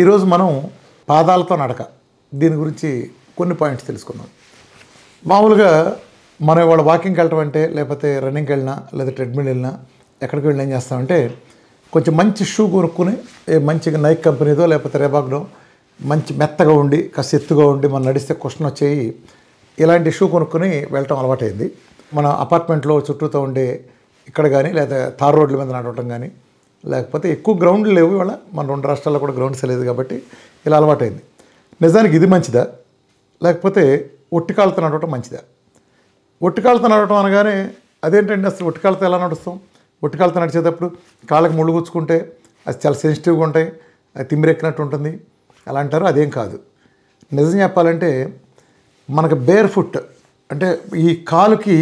ఈరోజు మనం పాదాలతో నడక దీని గురించి కొన్ని పాయింట్స్ తెలుసుకుందాం మామూలుగా మనం ఇవాళ వాకింగ్కి వెళ్ళటం అంటే లేకపోతే రన్నింగ్కి వెళ్ళినా లేదా ట్రెడ్మిల్ వెళ్ళినా ఎక్కడికి వెళ్ళి ఏం చేస్తామంటే కొంచెం మంచి షూ కొనుక్కుని మంచిగా నైక్ కంపెనీదో లేకపోతే రెబాగ్డో మంచి మెత్తగా ఉండి కాస్త ఎత్తుగా ఉండి మనం నడిస్తే క్వశ్చన్ వచ్చేయి ఇలాంటి షూ కొనుక్కుని వెళ్ళటం అలవాటైంది మన అపార్ట్మెంట్లో చుట్టూతో ఉండే ఇక్కడ కానీ లేదా తార్ రోడ్ల మీద నడవటం కానీ లేకపోతే ఎక్కువ గ్రౌండ్లు లేవు ఇవాళ మన రెండు రాష్ట్రాల్లో కూడా గ్రౌండ్స్ లేదు కాబట్టి ఇలా అలవాటైంది నిజానికి ఇది మంచిదా లేకపోతే ఒట్టికాళ్ళతో నడవటం మంచిదా ఒట్టికాళ్ళతో నడవటం అనగానే అదేంటండి అసలు ఒట్టికాళ్ళతో ఎలా నడుస్తాం ఒట్టికాళ్ళతో నడిచేటప్పుడు కాళ్ళకి ముళ్ళు గుచ్చుకుంటే అది చాలా సెన్సిటివ్గా ఉంటాయి అది తిమ్మిరెక్కినట్టు ఉంటుంది అలా అంటారు అదేం కాదు నిజం చెప్పాలంటే మనకు బేర్ ఫుట్ అంటే ఈ కాలుకి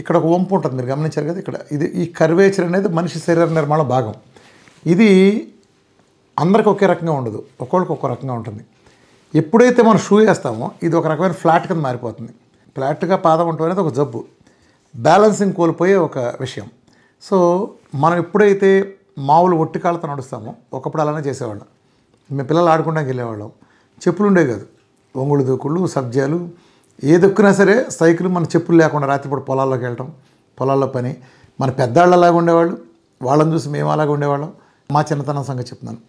ఇక్కడ ఒక వంపు ఉంటుంది మీరు గమనించారు కదా ఇక్కడ ఇది ఈ కర్వేచర్ అనేది మనిషి శరీర నిర్మాణ భాగం ఇది అందరికి ఒకే రకంగా ఉండదు ఒక్కొక్కరికి ఒక్కో రకంగా ఉంటుంది ఎప్పుడైతే మనం షూ వేస్తామో ఇది ఒక రకమైన ఫ్లాట్ కింద మారిపోతుంది ఫ్లాట్గా పాదం ఉండటం అనేది ఒక జబ్బు బ్యాలెన్సింగ్ కోల్పోయే ఒక విషయం సో మనం ఎప్పుడైతే మామూలు ఒట్టి కాళ్ళతో నడుస్తామో ఒకప్పుడు అలానే చేసేవాళ్ళం మేము పిల్లలు ఆడుకుంటానికి వెళ్ళేవాళ్ళం చెప్పులు ఉండేవి కాదు ఒంగుళి దూకుళ్ళు సబ్జాలు ఏ దొక్కినా సరే సైకిల్ మన చెప్పులు లేకుండా రాత్రిపూట పొలాల్లోకి వెళ్ళటం పొలాల్లో పని మన పెద్దవాళ్ళలాగా అలాగ ఉండేవాళ్ళు వాళ్ళని చూసి మేము అలాగే ఉండేవాళ్ళం మా చిన్నతనం సంగతి చెప్తున్నాను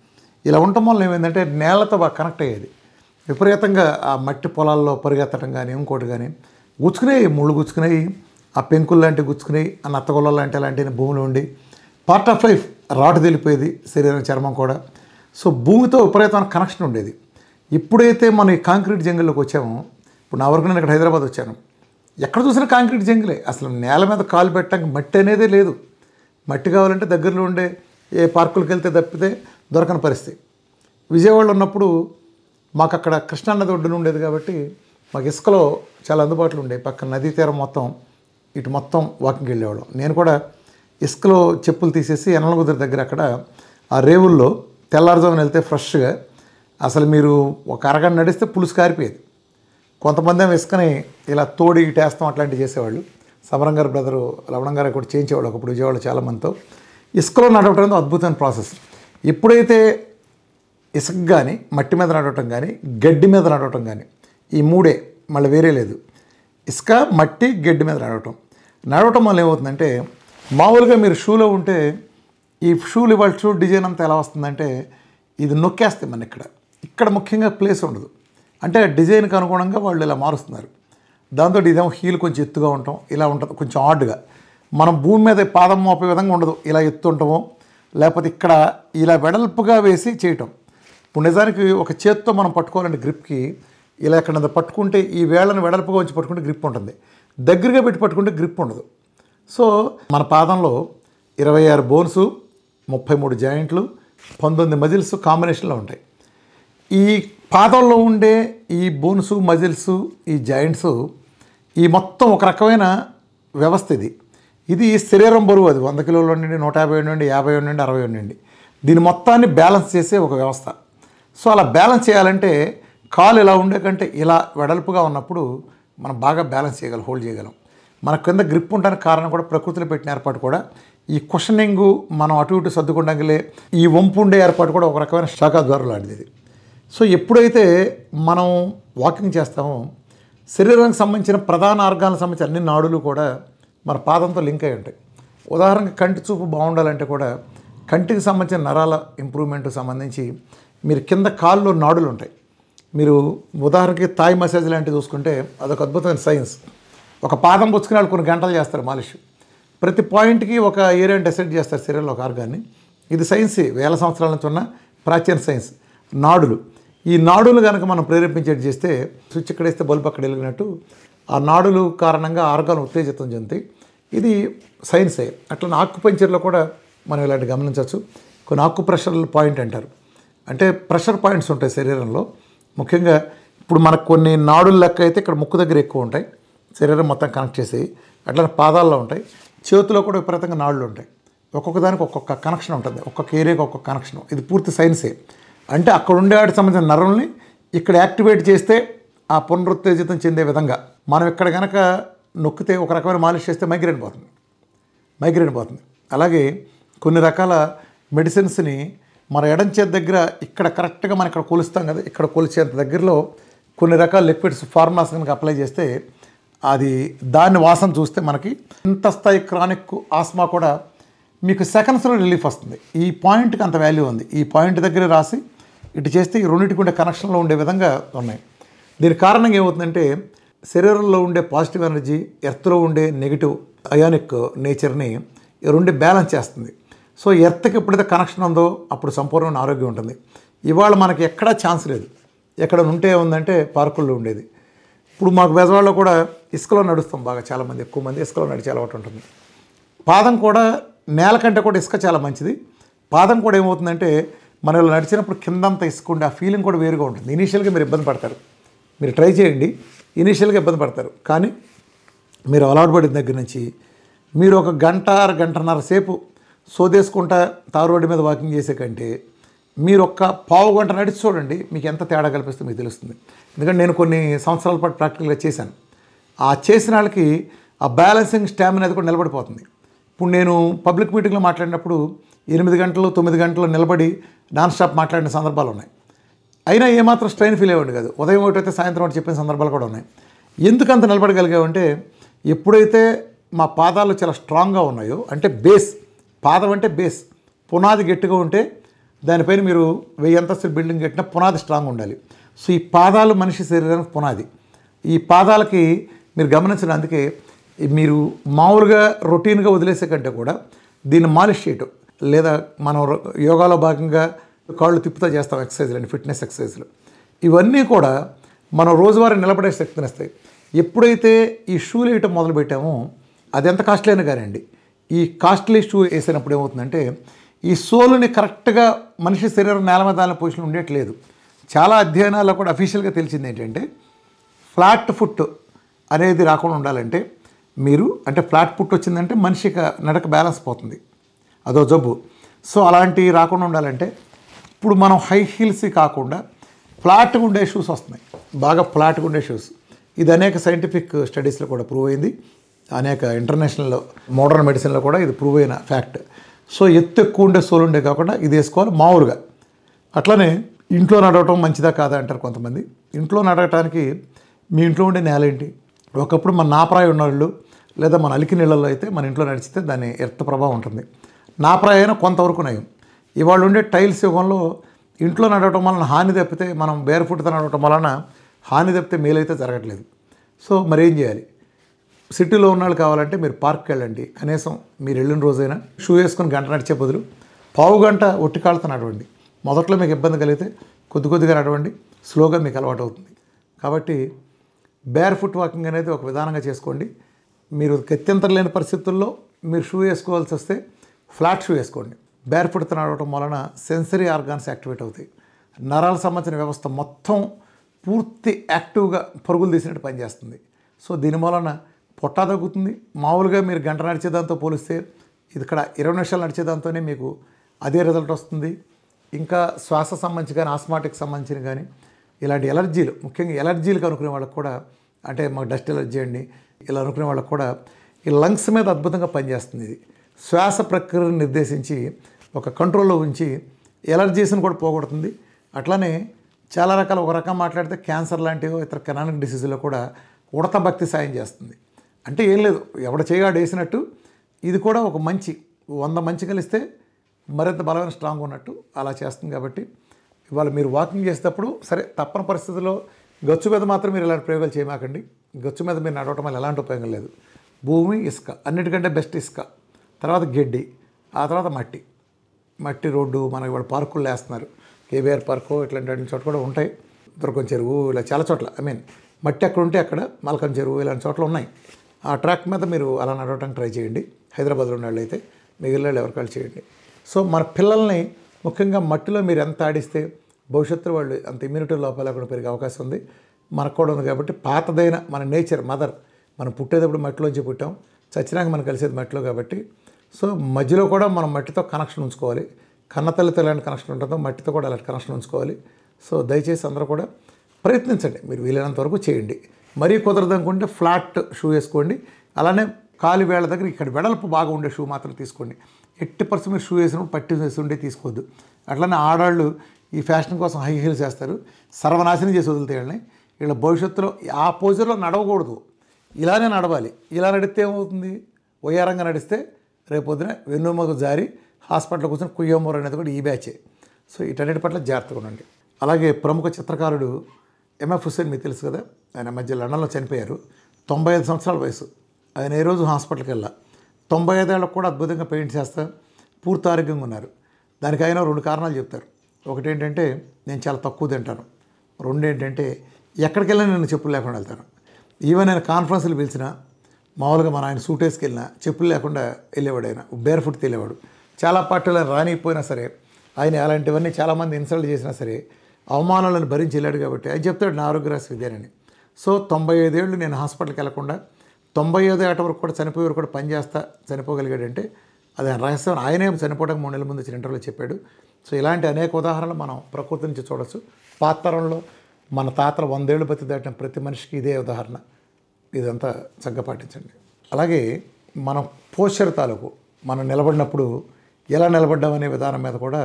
ఇలా ఉండటం వల్ల ఏమైందంటే నేలతో బాగా కనెక్ట్ అయ్యేది విపరీతంగా ఆ మట్టి పొలాల్లో పరిగెత్తడం కానీ ఇంకోటి కానీ గుచ్చుకునేవి ముళ్ళు గుచ్చుకునేవి ఆ పెంకులు లాంటివి గుచ్చుకునేవి ఆ నత్తగొల్ల లాంటి అలాంటివి భూమిలో ఉండి పార్ట్ ఆఫ్ లైఫ్ రాటు తెలిపోయేది శరీరం చర్మం కూడా సో భూమితో విపరీతమైన కనెక్షన్ ఉండేది ఇప్పుడైతే మనం ఈ కాంక్రీట్ జంగిల్లోకి వచ్చామో ఇప్పుడు నా వరకు నేను ఇక్కడ హైదరాబాద్ వచ్చాను ఎక్కడ చూసినా కాంక్రీట్ జంగిలే అసలు నేల మీద కాలు పెట్టడానికి మట్టి అనేది లేదు మట్టి కావాలంటే దగ్గరలో ఉండే ఏ పార్కులకు వెళ్తే తప్పితే దొరకని పరిస్థితి విజయవాడలో ఉన్నప్పుడు మాకు అక్కడ కృష్ణానది ఒడ్డున ఉండేది కాబట్టి మాకు ఇసుకలో చాలా అందుబాటులో ఉండే పక్కన నదీ తీరం మొత్తం ఇటు మొత్తం వాకింగ్కి వెళ్ళేవాళ్ళం నేను కూడా ఇసుకలో చెప్పులు తీసేసి ఎనలగుదరి దగ్గర అక్కడ ఆ రేవుల్లో తెల్లారుజామున వెళ్తే ఫ్రెష్గా అసలు మీరు ఒక అరగంట నడిస్తే పులుసు కారిపోయేది కొంతమంది ఇసుకని ఇలా తోడి వేస్తాం అట్లాంటివి చేసేవాళ్ళు సమరంగారు బ్రదరు లవణంగారు కూడా చేయించేవాళ్ళు ఒకప్పుడు విజయవాడ చాలామందితో ఇసుకలో నడవటం అద్భుతమైన ప్రాసెస్ ఎప్పుడైతే ఇసుక కానీ మట్టి మీద నడవటం కానీ గడ్డి మీద నడవటం కానీ ఈ మూడే మళ్ళీ వేరే లేదు ఇసుక మట్టి గడ్డి మీద నడవటం నడవటం వల్ల ఏమవుతుందంటే మామూలుగా మీరు షూలో ఉంటే ఈ షూలు ఇవాళ షూ డిజైన్ అంతా ఎలా వస్తుందంటే ఇది నొక్కేస్తే మన ఇక్కడ ఇక్కడ ముఖ్యంగా ప్లేస్ ఉండదు అంటే డిజైన్కి అనుగుణంగా వాళ్ళు ఇలా మారుస్తున్నారు దాంతో ఇదేమో హీల్ కొంచెం ఎత్తుగా ఉండటం ఇలా ఉంటుంది కొంచెం ఆర్డ్గా మనం భూమి మీద పాదం మోపే విధంగా ఉండదు ఇలా ఎత్తుంటాము లేకపోతే ఇక్కడ ఇలా వెడల్పుగా వేసి చేయటం ఇప్పుడు నిజానికి ఒక చేత్తో మనం పట్టుకోవాలండి గ్రిప్కి ఇలా ఎక్కడ పట్టుకుంటే ఈ వేళ్ళను వెడల్పుగా వచ్చి పట్టుకుంటే గ్రిప్ ఉంటుంది దగ్గరగా పెట్టి పట్టుకుంటే గ్రిప్ ఉండదు సో మన పాదంలో ఇరవై ఆరు బోన్సు ముప్పై మూడు జాయింట్లు పంతొమ్మిది మజిల్స్ కాంబినేషన్లో ఉంటాయి ఈ పాదంలో ఉండే ఈ బోన్సు మజిల్స్ ఈ జాయింట్స్ ఈ మొత్తం ఒక రకమైన వ్యవస్థ ఇది ఇది శరీరం బరువు అది వంద కిలోలు ఉండండి నూట యాభై ఉండండి యాభై ఉండండి అరవై ఉండండి దీని మొత్తాన్ని బ్యాలెన్స్ చేసే ఒక వ్యవస్థ సో అలా బ్యాలెన్స్ చేయాలంటే కాలు ఇలా ఉండే కంటే ఇలా వెడల్పుగా ఉన్నప్పుడు మనం బాగా బ్యాలెన్స్ చేయగలం హోల్డ్ చేయగలం మన కింద గ్రిప్ ఉండడానికి కారణం కూడా ప్రకృతిలో పెట్టిన ఏర్పాటు కూడా ఈ క్వశ్చనింగ్ మనం అటు ఇటు సర్దుకుండగలే ఈ వంపు ఉండే ఏర్పాటు కూడా ఒక రకమైన శాఖాద్వారం లాంటిది సో ఎప్పుడైతే మనం వాకింగ్ చేస్తామో శరీరానికి సంబంధించిన ప్రధాన ఆర్గానికి సంబంధించిన అన్ని నాడులు కూడా మన పాదంతో లింక్ అయి ఉంటాయి ఉదాహరణకు కంటి చూపు బాగుండాలంటే కూడా కంటికి సంబంధించిన నరాల ఇంప్రూవ్మెంట్ సంబంధించి మీరు కింద కాళ్ళలో నాడులు ఉంటాయి మీరు ఉదాహరణకి థాయ్ మసాజ్ లాంటివి చూసుకుంటే అదొక అద్భుతమైన సైన్స్ ఒక పాదం పుచ్చుకునే వాళ్ళు కొన్ని గంటలు చేస్తారు మాలిష్ ప్రతి పాయింట్కి ఒక ఏరియాని డిసైడ్ చేస్తారు శరీరంలో ఒక ఆర్గాన్ని ఇది సైన్స్ వేల సంవత్సరాల నుంచి ఉన్న ప్రాచీన సైన్స్ నాడులు ఈ నాడులు కనుక మనం ప్రేరేపించేటి చేస్తే స్విచ్ ఎక్కడేస్తే బల్బు అక్కడ వెళ్ళినట్టు ఆ నాడులు కారణంగా ఆర్గాన్ ఉత్తేజితం చెందుతాయి ఇది సైన్సే అట్లనే పంచర్లో కూడా మనం ఇలాంటి గమనించవచ్చు కొన్ని ప్రెషర్ పాయింట్ అంటారు అంటే ప్రెషర్ పాయింట్స్ ఉంటాయి శరీరంలో ముఖ్యంగా ఇప్పుడు మనకు కొన్ని నాడుల లెక్క అయితే ఇక్కడ ముక్కు దగ్గర ఎక్కువ ఉంటాయి శరీరం మొత్తం కనెక్ట్ చేసి అట్లానే పాదాల్లో ఉంటాయి చేతిలో కూడా విపరీతంగా నాళ్ళు ఉంటాయి ఒక్కొక్క దానికి ఒక్కొక్క కనెక్షన్ ఉంటుంది ఒక్కొక్క ఏరియాకి ఒక్కొక్క కనెక్షన్ ఇది పూర్తి సైన్సే అంటే అక్కడ ఉండే వాటికి సంబంధించిన నరల్ని ఇక్కడ యాక్టివేట్ చేస్తే ఆ పునరుత్తేజితం చెందే విధంగా మనం ఇక్కడ కనుక నొక్కితే ఒక రకమైన మాలిష్ చేస్తే మైగ్రేన్ పోతుంది మైగ్రేన్ పోతుంది అలాగే కొన్ని రకాల మెడిసిన్స్ని మన ఎడం చేతి దగ్గర ఇక్కడ కరెక్ట్గా మనం ఇక్కడ కొలుస్తాం కదా ఇక్కడ కొలిచేంత దగ్గరలో కొన్ని రకాల లిక్విడ్స్ ఫార్ములాస్ కనుక అప్లై చేస్తే అది దాని వాసన చూస్తే మనకి ఇంత స్థాయి క్రానిక్ ఆస్మా కూడా మీకు సెకండ్స్లో రిలీఫ్ వస్తుంది ఈ పాయింట్కి అంత వాల్యూ ఉంది ఈ పాయింట్ దగ్గర రాసి ఇటు చేస్తే ఈ రెండింటికి ఉండే కనెక్షన్లో ఉండే విధంగా ఉన్నాయి దీని కారణం ఏమవుతుందంటే శరీరంలో ఉండే పాజిటివ్ ఎనర్జీ ఎర్త్లో ఉండే నెగిటివ్ అయానిక్ నేచర్ని రెండు బ్యాలెన్స్ చేస్తుంది సో ఎర్త్కి ఎప్పుడైతే కనెక్షన్ ఉందో అప్పుడు సంపూర్ణమైన ఆరోగ్యం ఉంటుంది ఇవాళ మనకి ఎక్కడా ఛాన్స్ లేదు ఎక్కడ ఉంటే ఉందంటే పార్కుల్లో ఉండేది ఇప్పుడు మాకు బెజవాడలో కూడా ఇసుకలో నడుస్తాం బాగా చాలామంది ఎక్కువ మంది ఇసుకలో నడిచే అలవాటు ఉంటుంది పాదం కూడా నేల కంటే కూడా ఇసుక చాలా మంచిది పాదం కూడా ఏమవుతుందంటే మన ఇలా నడిచినప్పుడు కిందంతా ఇసుక ఉండే ఆ ఫీలింగ్ కూడా వేరుగా ఉంటుంది ఇనీషియల్గా మీరు ఇబ్బంది పడతారు మీరు ట్రై చేయండి ఇనీషియల్గా ఇబ్బంది పడతారు కానీ మీరు అలవాటు పడిన దగ్గర నుంచి మీరు ఒక గంట గంటన్నర సేపు సోదేసుకుంటా తారు రోడ్డు మీద వాకింగ్ చేసే కంటే మీరు ఒక్క పావు గంట నడిచి చూడండి మీకు ఎంత తేడా కల్పిస్తుంది మీకు తెలుస్తుంది ఎందుకంటే నేను కొన్ని సంవత్సరాల పాటు ప్రాక్టికల్గా చేశాను ఆ చేసిన వాళ్ళకి ఆ బ్యాలెన్సింగ్ స్టామినా అది కూడా నిలబడిపోతుంది ఇప్పుడు నేను పబ్లిక్ మీటింగ్లో మాట్లాడినప్పుడు ఎనిమిది గంటలు తొమ్మిది గంటలు నిలబడి నాన్ స్టాప్ మాట్లాడిన సందర్భాలు ఉన్నాయి అయినా ఏమాత్రం స్ట్రైన్ ఫీల్ అయ్యండి కాదు ఉదయం ఒకటి అయితే సాయంత్రం ఒకటి చెప్పిన సందర్భాలు కూడా ఉన్నాయి ఎందుకంత నిలబడగలిగామంటే ఎప్పుడైతే మా పాదాలు చాలా స్ట్రాంగ్గా ఉన్నాయో అంటే బేస్ పాదం అంటే బేస్ పునాది గట్టిగా ఉంటే దానిపైన మీరు వెయ్యి అంతస్తుల బిల్డింగ్ కట్టినా పునాది స్ట్రాంగ్ ఉండాలి సో ఈ పాదాలు మనిషి శరీరానికి పునాది ఈ పాదాలకి మీరు గమనించిన అందుకే మీరు మామూలుగా రొటీన్గా వదిలేసే కంటే కూడా దీన్ని మాలిష్ చేయటం లేదా మనం యోగాలో భాగంగా కాళ్ళు తిప్పుతా చేస్తాం ఎక్సర్సైజ్లు అండి ఫిట్నెస్ ఎక్సర్సైజ్లు ఇవన్నీ కూడా మనం రోజువారీ నిలబడే శక్తిని ఇస్తాయి ఎప్పుడైతే ఈ షూలు వేయటం మొదలు పెట్టామో అది ఎంత కాస్ట్లీ అయినా అండి ఈ కాస్ట్లీ షూ వేసినప్పుడు ఏమవుతుందంటే ఈ సోలుని కరెక్ట్గా మనిషి శరీరం నేల మీద దాని పొజిషన్ ఉండేట్లేదు చాలా అధ్యయనాల్లో కూడా అఫీషియల్గా తెలిసింది ఏంటంటే ఫ్లాట్ ఫుట్ అనేది రాకుండా ఉండాలంటే మీరు అంటే ఫ్లాట్ ఫుట్ వచ్చిందంటే మనిషికి నడక బ్యాలెన్స్ పోతుంది అదో జబ్బు సో అలాంటివి రాకుండా ఉండాలంటే ఇప్పుడు మనం హై హీల్స్ కాకుండా ఫ్లాట్గా ఉండే షూస్ వస్తున్నాయి బాగా ఫ్లాట్గా ఉండే షూస్ ఇది అనేక సైంటిఫిక్ స్టడీస్లో కూడా ప్రూవ్ అయింది అనేక ఇంటర్నేషనల్ మోడర్న్ మెడిసిన్లో కూడా ఇది ప్రూవ్ అయిన ఫ్యాక్ట్ సో ఎత్తు ఎక్కువ ఉండే సోలు ఉండే కాకుండా ఇది వేసుకోవాలి మామూలుగా అట్లనే ఇంట్లో నడవటం మంచిదా కాదా అంటారు కొంతమంది ఇంట్లో నడవటానికి మీ ఇంట్లో ఉండే నేల ఏంటి ఒకప్పుడు మన ఉన్న వాళ్ళు లేదా మన అలికి నీళ్ళల్లో అయితే మన ఇంట్లో నడిచితే దాని ఎర్త ప్రభావం ఉంటుంది నాప్రాయ అయినా కొంతవరకు నయం ఇవాళ ఉండే టైల్స్ యుగంలో ఇంట్లో నడవటం వలన హాని తప్పితే మనం బేర్ ఫుట్తో నడవటం వలన హాని తప్పితే మేలైతే జరగట్లేదు సో మరేం చేయాలి సిటీలో వాళ్ళు కావాలంటే మీరు పార్క్కి వెళ్ళండి కనీసం మీరు వెళ్ళిన రోజైనా షూ వేసుకొని గంట నడిచే బదులు పావు గంట ఒట్టికాళ్ళతో నడవండి మొదట్లో మీకు ఇబ్బంది కలిగితే కొద్ది కొద్దిగా నడవండి స్లోగా మీకు అలవాటు అవుతుంది కాబట్టి బేర్ ఫుట్ వాకింగ్ అనేది ఒక విధానంగా చేసుకోండి మీరు గత్యంతరం లేని పరిస్థితుల్లో మీరు షూ వేసుకోవాల్సి వస్తే ఫ్లాట్ షూ వేసుకోండి బేర్ఫుట్ నడవటం వలన సెన్సరీ ఆర్గాన్స్ యాక్టివేట్ అవుతాయి నరాల సంబంధించిన వ్యవస్థ మొత్తం పూర్తి యాక్టివ్గా పరుగులు తీసినట్టు పనిచేస్తుంది సో దీని వలన పొట్ట తగ్గుతుంది మామూలుగా మీరు గంట నడిచేదాంతో పోలిస్తే ఇక్కడ ఇరవై నిమిషాలు నడిచేదాంతోనే మీకు అదే రిజల్ట్ వస్తుంది ఇంకా శ్వాస సంబంధించి కానీ ఆస్మాటిక్ సంబంధించిన కానీ ఇలాంటి ఎలర్జీలు ముఖ్యంగా ఎలర్జీలు అనుకునే వాళ్ళకి కూడా అంటే మాకు డస్ట్ ఎలర్జీ అండి ఇలా అనుకునే వాళ్ళకు కూడా ఈ లంగ్స్ మీద అద్భుతంగా పనిచేస్తుంది ఇది శ్వాస ప్రక్రియను నిర్దేశించి ఒక కంట్రోల్లో ఉంచి ఎలర్జీస్ని కూడా పోగొడుతుంది అట్లానే చాలా రకాల ఒక రకం మాట్లాడితే క్యాన్సర్ లాంటివో ఇతర కెనానిక్ డిసీజ్లో కూడా ఉడత భక్తి సాయం చేస్తుంది అంటే ఏం లేదు ఎవడ చేయగాడు వేసినట్టు ఇది కూడా ఒక మంచి వంద మంచి కలిస్తే మరింత బలమైన స్ట్రాంగ్ ఉన్నట్టు అలా చేస్తుంది కాబట్టి ఇవాళ మీరు వాకింగ్ చేసేటప్పుడు సరే తప్పని పరిస్థితుల్లో గచ్చు మీద మాత్రం మీరు ఇలాంటి ప్రయోగాలు చేయమాకండి గచ్చు మీద మీరు నడవటం వల్ల ఎలాంటి ఉపయోగం లేదు భూమి ఇసుక అన్నిటికంటే బెస్ట్ ఇసుక తర్వాత గడ్డి ఆ తర్వాత మట్టి మట్టి రోడ్డు మనకి వాళ్ళు పార్కులు వేస్తున్నారు కేబీఆర్ పార్కు ఇట్లాంటి చోట కూడా ఉంటాయి దుర్గం చెరువు ఇలా చాలా చోట్ల ఐ మీన్ మట్టి అక్కడ ఉంటే అక్కడ మలకం చెరువు ఇలాంటి చోట్ల ఉన్నాయి ఆ ట్రాక్ మీద మీరు అలా నడవడానికి ట్రై చేయండి హైదరాబాద్లో ఉన్న అయితే మిగిలిన వాళ్ళు ఎవరికాలు చేయండి సో మన పిల్లల్ని ముఖ్యంగా మట్టిలో మీరు ఎంత ఆడిస్తే భవిష్యత్తులో వాళ్ళు అంత ఇమ్యూనిటీ లోపాలు కూడా పెరిగే అవకాశం ఉంది మనకు కూడా ఉంది కాబట్టి పాతదైన మన నేచర్ మదర్ మనం పుట్టేటప్పుడు మట్టిలోంచి పుట్టాం చచ్చినాక మనం కలిసేది మట్టిలో కాబట్టి సో మధ్యలో కూడా మనం మట్టితో కనెక్షన్ ఉంచుకోవాలి కన్నతల్లితో ఎలాంటి కనెక్షన్ ఉంటుందో మట్టితో కూడా అలాంటి కనెక్షన్ ఉంచుకోవాలి సో దయచేసి అందరూ కూడా ప్రయత్నించండి మీరు వీలైనంత వరకు చేయండి మరీ కుదరదు అనుకుంటే ఫ్లాట్ షూ వేసుకోండి అలానే కాలు వేళ్ళ దగ్గర ఇక్కడ వెడల్పు బాగా ఉండే షూ మాత్రం తీసుకోండి ఎట్టి పర్సెంట్ మీరు షూ వేసినప్పుడు పట్టి వేసి తీసుకోవద్దు అట్లనే ఆడవాళ్ళు ఈ ఫ్యాషన్ కోసం హై హీల్స్ చేస్తారు సర్వనాశనం చేసి వదిలితేయాలని వీళ్ళ భవిష్యత్తులో ఆ పోజర్లో నడవకూడదు ఇలానే నడవాలి ఇలా నడిస్తే ఏమవుతుంది వయ్యారంగా నడిస్తే రేపొద్దున వెన్నుమకు జారి హాస్పిటల్ కోసం కుయ్యమ్మూరు అనేది కూడా ఈ బ్యాచే సో ఇటన్నిటి పట్ల జాగ్రత్తగా ఉండండి అలాగే ప్రముఖ చిత్రకారుడు ఎంఎఫ్ హుస్సేన్ మీకు తెలుసు కదా ఆయన మధ్య లండన్లో చనిపోయారు తొంభై ఐదు సంవత్సరాల వయసు ఆయన ఏ రోజు హాస్పిటల్కి వెళ్ళా తొంభై ఐదేళ్ళకు కూడా అద్భుతంగా పెయింట్ చేస్తా పూర్తి ఆరోగ్యంగా ఉన్నారు దానికి ఆయన రెండు కారణాలు చెప్తారు ఒకటి ఏంటంటే నేను చాలా తక్కువ తింటాను రెండు ఏంటంటే ఎక్కడికి వెళ్ళినా నేను చెప్పులు లేకుండా వెళ్తాను ఈవెన్ నేను కాన్ఫరెన్స్లు పిలిచినా మామూలుగా మన ఆయన సూట్ వేసుకు చెప్పులు లేకుండా వెళ్ళేవాడు ఆయన బేర్ ఫుట్ వెళ్ళేవాడు చాలా పార్టీలు రానిపోయినా సరే ఆయన అలాంటివన్నీ చాలామంది ఇన్సల్ట్ చేసినా సరే అవమానాలను భరించి వెళ్ళాడు కాబట్టి అది చెప్తాడు నా ఆరోగ్యరాశి విద్యానని సో తొంభై ఐదేళ్ళు నేను హాస్పిటల్కి వెళ్లకుండా తొంభై ఐదో ఏట వరకు కూడా చనిపోయే వరకు కూడా పనిచేస్తా చనిపోగలిగాడంటే అది ఆయన రహస్యం ఆయనే చనిపోవడానికి మూడు నెలల ముందు వచ్చిన ఇంటర్వ్యూలో చెప్పాడు సో ఇలాంటి అనేక ఉదాహరణలు మనం ప్రకృతి నుంచి చూడవచ్చు పాత్రంలో మన తాతలు వందేళ్ళు బతి దాటిన ప్రతి మనిషికి ఇదే ఉదాహరణ ఇదంతా చక్కగా పాటించండి అలాగే మన పోస్చర్ తాలూకు మనం నిలబడినప్పుడు ఎలా నిలబడ్డం అనే విధానం మీద కూడా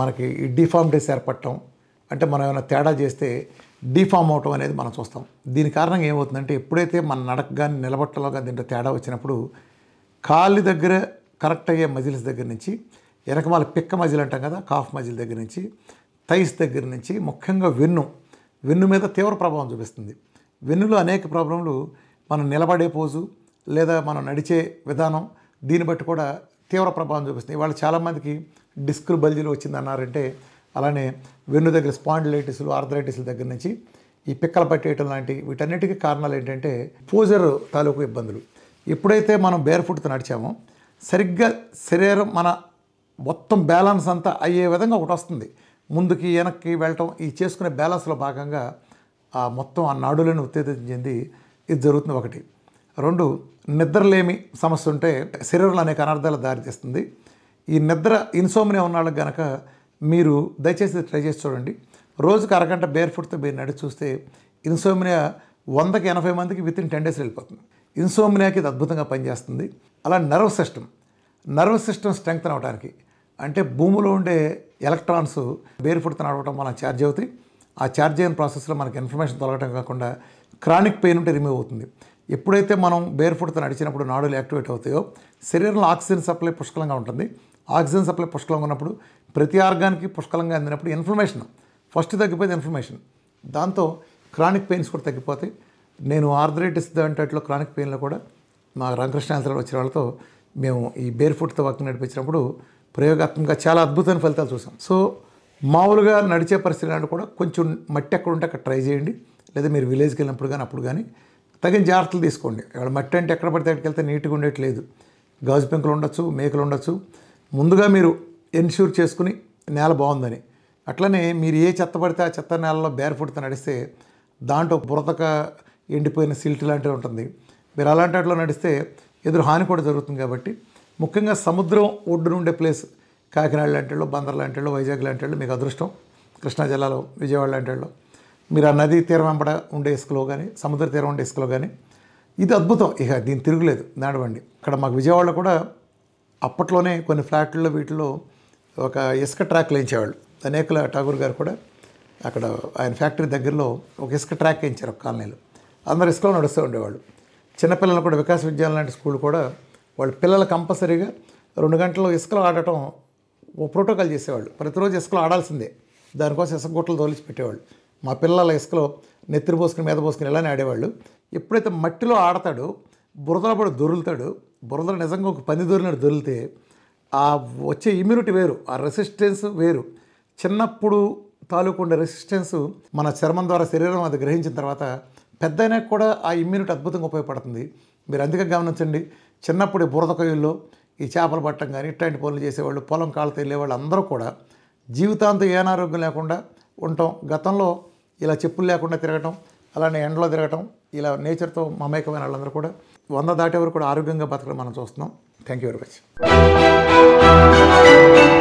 మనకి ఈ డేస్ ఏర్పడటం అంటే మనం ఏమైనా తేడా చేస్తే డిఫామ్ అవటం అనేది మనం చూస్తాం దీని కారణంగా ఏమవుతుందంటే ఎప్పుడైతే మన నడక కానీ నిలబట్టలో కానీ దీంట్లో తేడా వచ్చినప్పుడు కాళ్ళు దగ్గర కరెక్ట్ అయ్యే మజిల్స్ దగ్గర నుంచి వెనకమాల పిక్క మజిల్ అంటాం కదా కాఫ్ మజిల్ దగ్గర నుంచి థైస్ దగ్గర నుంచి ముఖ్యంగా వెన్ను వెన్ను మీద తీవ్ర ప్రభావం చూపిస్తుంది వెన్నులో అనేక ప్రాబ్లంలు మనం నిలబడే పోజు లేదా మనం నడిచే విధానం దీన్ని బట్టి కూడా తీవ్ర ప్రభావం చూపిస్తుంది ఇవాళ చాలామందికి డిస్క్ బల్జీలు వచ్చిందన్నారంటే అలానే వెన్ను దగ్గర స్పాండిలైటిస్లు ఆర్థరైటిస్ల దగ్గర నుంచి ఈ పిక్కలు పట్టేయటం లాంటి వీటన్నిటికీ కారణాలు ఏంటంటే పోజర్ తాలూకు ఇబ్బందులు ఎప్పుడైతే మనం బేర్ ఫుట్తో నడిచామో సరిగ్గా శరీరం మన మొత్తం బ్యాలెన్స్ అంతా అయ్యే విధంగా ఒకటి వస్తుంది ముందుకి వెనక్కి వెళ్ళటం ఈ చేసుకునే బ్యాలెన్స్లో భాగంగా ఆ మొత్తం ఆ నాడులను ఉత్తేజించింది చెంది ఇది జరుగుతుంది ఒకటి రెండు నిద్రలేమి సమస్య ఉంటే శరీరంలో అనేక దారి దారితీస్తుంది ఈ నిద్ర ఇన్సోమినియా ఉన్న వాళ్ళకి కనుక మీరు దయచేసి ట్రై చేసి చూడండి రోజుకు అరగంట బేర్ ఫుట్తో మీరు నడిచి చూస్తే ఇన్సోమినియా వందకి ఎనభై మందికి వితిన్ టెన్ డేస్ వెళ్ళిపోతుంది ఇన్సోమినియాకి ఇది అద్భుతంగా పనిచేస్తుంది అలా nerve system nerve system strength అవడానికి అంటే భూమిలో ఉండే ఎలక్ట్రాన్స్ బేర్ ఫుట్తో నడవడం వల్ల ఛార్జ్ అవుతాయి ఆ ఛార్జ్ అయిన ప్రాసెస్లో మనకి ఇన్ఫర్మేషన్ తొలగటం కాకుండా క్రానిక్ పెయిన్ ఉంటే రిమూవ్ అవుతుంది ఎప్పుడైతే మనం బేర్ ఫుట్తో నడిచినప్పుడు నాడులు యాక్టివేట్ అవుతాయో శరీరంలో ఆక్సిజన్ సప్లై పుష్కలంగా ఉంటుంది ఆక్సిజన్ సప్లై పుష్కలంగా ఉన్నప్పుడు ప్రతి ఆర్గానికి పుష్కలంగా అందినప్పుడు ఇన్ఫర్మేషన్ ఫస్ట్ తగ్గిపోయింది ఇన్ఫర్మేషన్ దాంతో క్రానిక్ పెయిన్స్ కూడా తగ్గిపోతాయి నేను ఆర్థరైటిస్ దాంట్లో క్రానిక్ పెయిన్లో కూడా మా రామకృష్ణ ఆంధ్రలో వచ్చిన వాళ్ళతో మేము ఈ బేర్ ఫుట్తో వాకింగ్ నడిపించినప్పుడు ప్రయోగాత్మకంగా చాలా అద్భుతమైన ఫలితాలు చూసాం సో మామూలుగా నడిచే పరిస్థితి అంటే కూడా కొంచెం మట్టి ఎక్కడ ఉంటే అక్కడ ట్రై చేయండి లేదా మీరు విలేజ్కి వెళ్ళినప్పుడు కానీ అప్పుడు కానీ తగిన జాగ్రత్తలు తీసుకోండి ఇక్కడ మట్టి అంటే ఎక్కడ పడితే అక్కడికి వెళ్తే నీట్గా ఉండట్లేదు గాజు పెంకులు ఉండొచ్చు మేకలు ఉండొచ్చు ముందుగా మీరు ఎన్ష్యూర్ చేసుకుని నేల బాగుందని అట్లనే మీరు ఏ చెత్త పడితే ఆ చెత్త నేలలో బేర్ఫుట్తో నడిస్తే దాంట్లో బురతక ఎండిపోయిన సిల్ట్ లాంటివి ఉంటుంది మీరు అలాంటి వాటిలో నడిస్తే ఎదురు హాని కూడా జరుగుతుంది కాబట్టి ముఖ్యంగా సముద్రం ఒడ్డున ఉండే ప్లేస్ కాకినాడ లాంటి వాళ్ళు బందర్ లాంటి వాళ్ళు వైజాగ్ లాంటి వాళ్ళు మీకు అదృష్టం కృష్ణా జిల్లాలో విజయవాడ లాంటి వాళ్ళు మీరు ఆ నదీ తీరం వెంబడ ఉండే ఇసుకలో కానీ సముద్ర తీరం ఉండే ఇసుకలో కానీ ఇది అద్భుతం ఇక దీని తిరుగులేదు నాడవండి ఇక్కడ మాకు విజయవాడలో కూడా అప్పట్లోనే కొన్ని ఫ్లాట్లలో వీటిలో ఒక ఇసుక ట్రాక్ లేచేవాళ్ళు అనేకల ఠాగూర్ గారు కూడా అక్కడ ఆయన ఫ్యాక్టరీ దగ్గరలో ఒక ఇసుక ట్రాక్ వేయించారు ఒక కాలనీలో అందరు ఇసుకలో నడుస్తూ ఉండేవాళ్ళు చిన్నపిల్లలు కూడా వికాస్ విద్యాలయం లాంటి స్కూల్ కూడా వాళ్ళు పిల్లలు కంపల్సరీగా రెండు గంటలు ఇసుకలో ఆడటం ఓ ప్రోటోకాల్ చేసేవాళ్ళు ప్రతిరోజు ఇసుకలో ఆడాల్సిందే దానికోసం ఇసుక గుట్టలు తోలిచి పెట్టేవాళ్ళు మా పిల్లల ఇసుకలో నెత్తిరి పోసుకుని మీద పోసుకుని ఇలానే ఆడేవాళ్ళు ఎప్పుడైతే మట్టిలో ఆడతాడు బురదలో పడి దొరులుతాడు బురదలో నిజంగా ఒక పంది దొరినాడు దొరికితే ఆ వచ్చే ఇమ్యూనిటీ వేరు ఆ రెసిస్టెన్స్ వేరు చిన్నప్పుడు తాలూకు ఉండే రెసిస్టెన్స్ మన చర్మం ద్వారా శరీరం అది గ్రహించిన తర్వాత పెద్దయినా కూడా ఆ ఇమ్యూనిటీ అద్భుతంగా ఉపయోగపడుతుంది మీరు అందుకే గమనించండి చిన్నప్పుడు బురద కొయ్యల్లో ఈ చేపలు పట్టం కానీ ఇట్లాంటి పనులు చేసేవాళ్ళు పొలం కాళ్ళతో తెలియవాళ్ళు అందరూ కూడా జీవితాంతం ఏ అనారోగ్యం లేకుండా ఉండటం గతంలో ఇలా చెప్పులు లేకుండా తిరగటం అలానే ఎండలో తిరగటం ఇలా నేచర్తో మమేకమైన వాళ్ళందరూ కూడా వంద దాటేవారు కూడా ఆరోగ్యంగా బతకడం మనం చూస్తున్నాం థ్యాంక్ యూ వెరీ మచ్